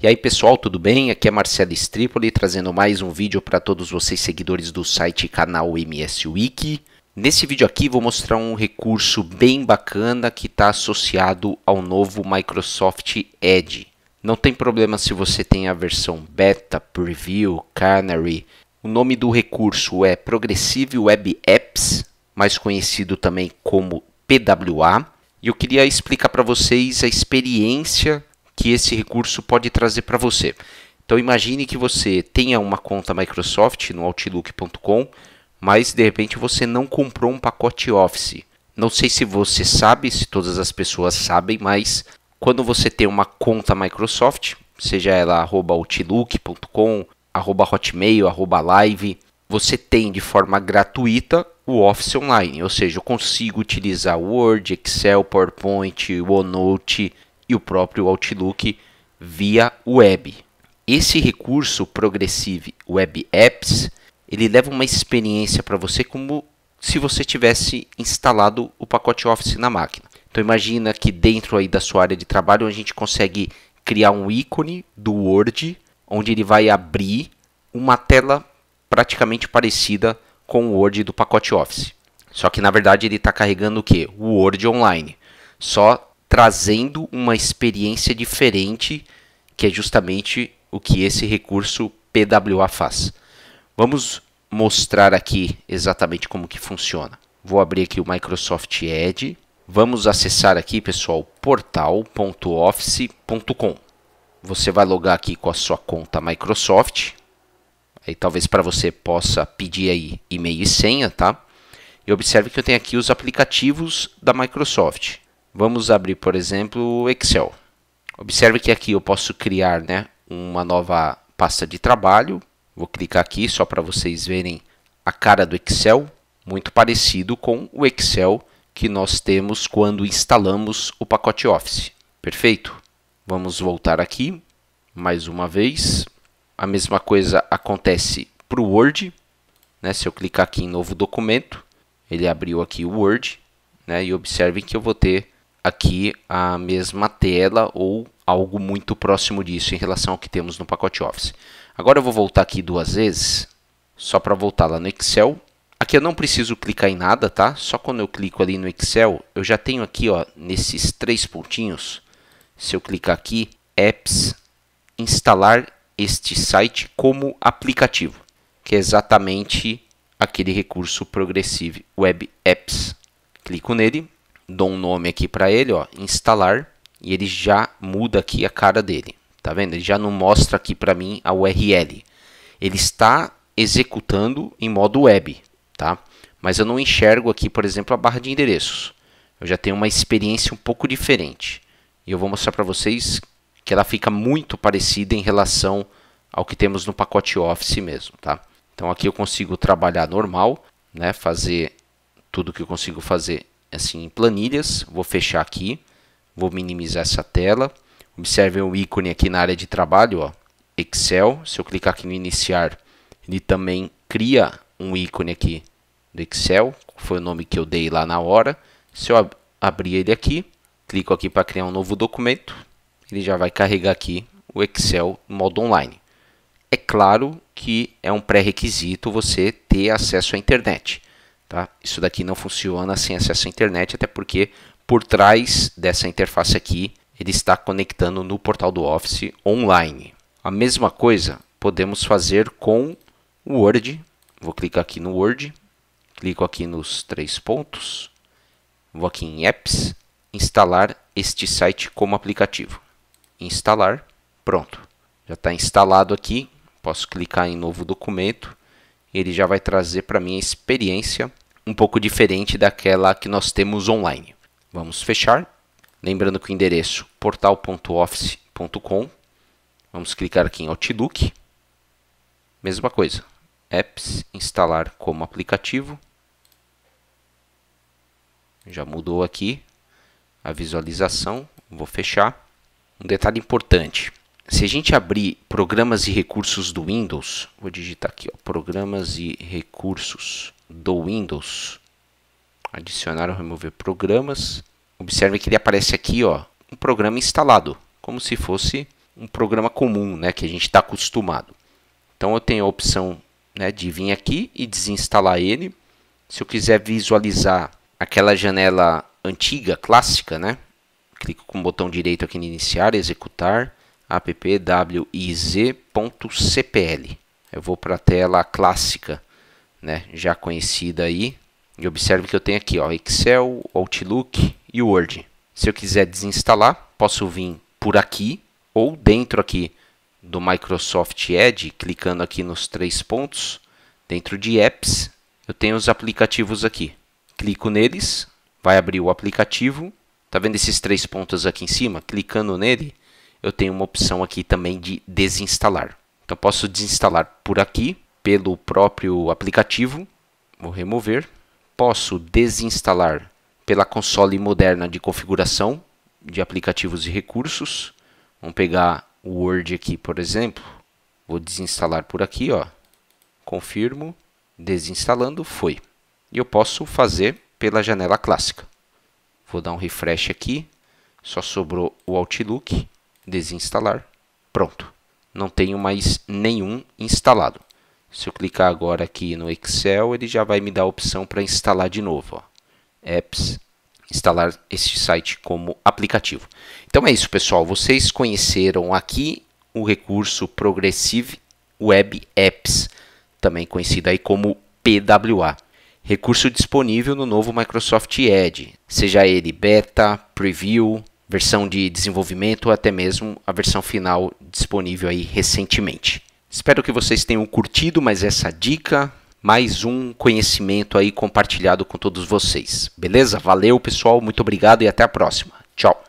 E aí pessoal, tudo bem? Aqui é Marcelo Stripoli trazendo mais um vídeo para todos vocês seguidores do site e canal MS Wiki. Nesse vídeo aqui vou mostrar um recurso bem bacana que está associado ao novo Microsoft Edge. Não tem problema se você tem a versão Beta, Preview, Canary. O nome do recurso é Progressive Web Apps, mais conhecido também como PWA. E eu queria explicar para vocês a experiência que esse recurso pode trazer para você. Então imagine que você tenha uma conta Microsoft no Outlook.com, mas de repente você não comprou um pacote Office. Não sei se você sabe, se todas as pessoas sabem, mas quando você tem uma conta Microsoft, seja ela outlook.com, hotmail, live, você tem de forma gratuita o Office Online, ou seja, eu consigo utilizar Word, Excel, PowerPoint, OneNote, e o próprio Outlook via web. Esse recurso Progressive Web Apps, ele leva uma experiência para você como se você tivesse instalado o pacote Office na máquina. Então imagina que dentro aí da sua área de trabalho a gente consegue criar um ícone do Word, onde ele vai abrir uma tela praticamente parecida com o Word do pacote Office. Só que na verdade ele está carregando o que? O Word online. Só trazendo uma experiência diferente, que é justamente o que esse recurso PWA faz. Vamos mostrar aqui exatamente como que funciona. Vou abrir aqui o Microsoft Edge. Vamos acessar aqui, pessoal, portal.office.com. Você vai logar aqui com a sua conta Microsoft. Aí talvez para você possa pedir aí e-mail e senha, tá? E observe que eu tenho aqui os aplicativos da Microsoft. Vamos abrir, por exemplo, o Excel. Observe que aqui eu posso criar né, uma nova pasta de trabalho. Vou clicar aqui só para vocês verem a cara do Excel, muito parecido com o Excel que nós temos quando instalamos o pacote Office. Perfeito? Vamos voltar aqui mais uma vez. A mesma coisa acontece para o Word. Né? Se eu clicar aqui em novo documento, ele abriu aqui o Word. Né? E observem que eu vou ter aqui a mesma tela ou algo muito próximo disso em relação ao que temos no pacote Office. Agora eu vou voltar aqui duas vezes, só para voltar lá no Excel. Aqui eu não preciso clicar em nada, tá? Só quando eu clico ali no Excel, eu já tenho aqui, ó, nesses três pontinhos, se eu clicar aqui, apps, instalar este site como aplicativo, que é exatamente aquele recurso Progressive Web Apps. Clico nele, dou um nome aqui para ele, ó, instalar, e ele já muda aqui a cara dele, tá vendo? Ele já não mostra aqui para mim a URL. Ele está executando em modo web, tá? Mas eu não enxergo aqui, por exemplo, a barra de endereços. Eu já tenho uma experiência um pouco diferente. E eu vou mostrar para vocês que ela fica muito parecida em relação ao que temos no pacote Office mesmo, tá? Então aqui eu consigo trabalhar normal, né? Fazer tudo que eu consigo fazer assim, em planilhas, vou fechar aqui, vou minimizar essa tela. Observe o ícone aqui na área de trabalho, ó, Excel. Se eu clicar aqui no iniciar, ele também cria um ícone aqui do Excel, foi o nome que eu dei lá na hora. Se eu ab abrir ele aqui, clico aqui para criar um novo documento, ele já vai carregar aqui o Excel no modo online. É claro que é um pré-requisito você ter acesso à internet. Tá? Isso daqui não funciona sem acesso à internet, até porque por trás dessa interface aqui ele está conectando no portal do Office online. A mesma coisa podemos fazer com o Word. Vou clicar aqui no Word, clico aqui nos três pontos, vou aqui em Apps, instalar este site como aplicativo. Instalar, pronto. Já está instalado aqui, posso clicar em novo documento ele já vai trazer para mim a experiência um pouco diferente daquela que nós temos online. Vamos fechar. Lembrando que o endereço portal.office.com. Vamos clicar aqui em Outlook. Mesma coisa. Apps, instalar como aplicativo. Já mudou aqui a visualização. Vou fechar. Um detalhe importante se a gente abrir programas e recursos do Windows, vou digitar aqui, ó, programas e recursos do Windows, adicionar ou remover programas, observe que ele aparece aqui, ó, um programa instalado, como se fosse um programa comum, né, que a gente está acostumado. Então eu tenho a opção né, de vir aqui e desinstalar ele. Se eu quiser visualizar aquela janela antiga, clássica, né, clico com o botão direito aqui em iniciar, executar appwiz.cpl. Eu vou para a tela clássica, né, já conhecida aí. E observe que eu tenho aqui ó, Excel, Outlook e Word. Se eu quiser desinstalar, posso vir por aqui ou dentro aqui do Microsoft Edge, clicando aqui nos três pontos. Dentro de Apps, eu tenho os aplicativos aqui. Clico neles, vai abrir o aplicativo. Tá vendo esses três pontos aqui em cima? Clicando nele, eu tenho uma opção aqui também de desinstalar. Então posso desinstalar por aqui, pelo próprio aplicativo, vou remover. Posso desinstalar pela console moderna de configuração de aplicativos e recursos. Vamos pegar o Word aqui, por exemplo. Vou desinstalar por aqui, ó. Confirmo, desinstalando, foi. E eu posso fazer pela janela clássica. Vou dar um refresh aqui. Só sobrou o Outlook desinstalar, pronto. Não tenho mais nenhum instalado. Se eu clicar agora aqui no Excel, ele já vai me dar a opção para instalar de novo. Ó. Apps, instalar este site como aplicativo. Então é isso, pessoal. Vocês conheceram aqui o recurso Progressive Web Apps, também conhecido aí como PWA. Recurso disponível no novo Microsoft Edge, seja ele beta, preview, versão de desenvolvimento ou até mesmo a versão final disponível aí recentemente. Espero que vocês tenham curtido mais essa dica, mais um conhecimento aí compartilhado com todos vocês. Beleza? Valeu, pessoal, muito obrigado e até a próxima. Tchau.